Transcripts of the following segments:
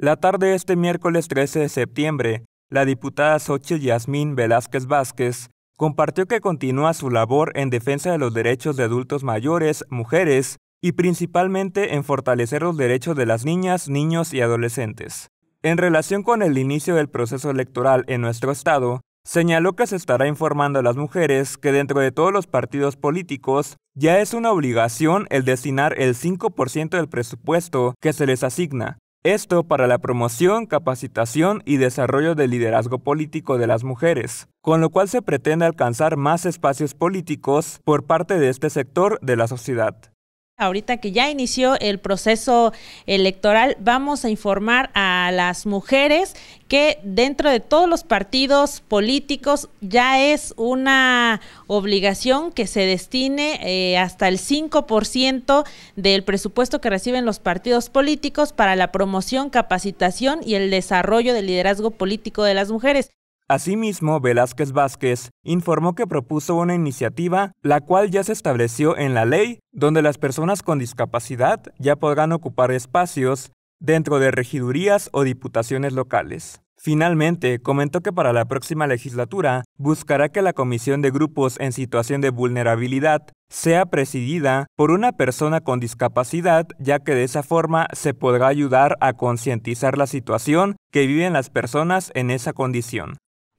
La tarde de este miércoles 13 de septiembre, la diputada Xochitl Yasmín Velázquez Vázquez compartió que continúa su labor en defensa de los derechos de adultos mayores, mujeres y principalmente en fortalecer los derechos de las niñas, niños y adolescentes. En relación con el inicio del proceso electoral en nuestro estado, señaló que se estará informando a las mujeres que dentro de todos los partidos políticos ya es una obligación el destinar el 5% del presupuesto que se les asigna esto para la promoción, capacitación y desarrollo del liderazgo político de las mujeres, con lo cual se pretende alcanzar más espacios políticos por parte de este sector de la sociedad. Ahorita que ya inició el proceso electoral, vamos a informar a las mujeres que dentro de todos los partidos políticos ya es una obligación que se destine eh, hasta el 5% del presupuesto que reciben los partidos políticos para la promoción, capacitación y el desarrollo del liderazgo político de las mujeres. Asimismo, Velázquez Vázquez informó que propuso una iniciativa, la cual ya se estableció en la ley, donde las personas con discapacidad ya podrán ocupar espacios dentro de regidurías o diputaciones locales. Finalmente, comentó que para la próxima legislatura buscará que la Comisión de Grupos en Situación de Vulnerabilidad sea presidida por una persona con discapacidad, ya que de esa forma se podrá ayudar a concientizar la situación que viven las personas en esa condición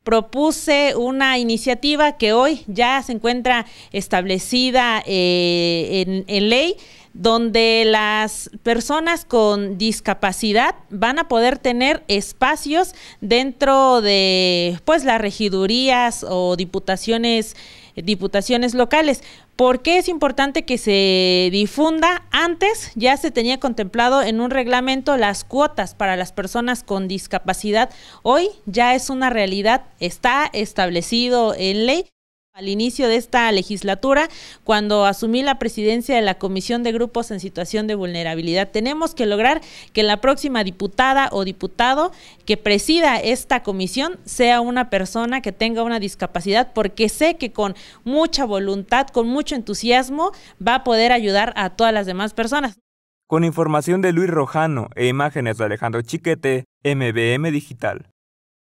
propuse una iniciativa que hoy ya se encuentra establecida eh, en ley donde las personas con discapacidad van a poder tener espacios dentro de pues las regidurías o diputaciones diputaciones locales. ¿Por qué es importante que se difunda? Antes ya se tenía contemplado en un reglamento las cuotas para las personas con discapacidad. Hoy ya es una realidad, está establecido en ley. Al inicio de esta legislatura, cuando asumí la presidencia de la Comisión de Grupos en Situación de Vulnerabilidad, tenemos que lograr que la próxima diputada o diputado que presida esta comisión sea una persona que tenga una discapacidad, porque sé que con mucha voluntad, con mucho entusiasmo, va a poder ayudar a todas las demás personas. Con información de Luis Rojano e imágenes de Alejandro Chiquete, MBM Digital.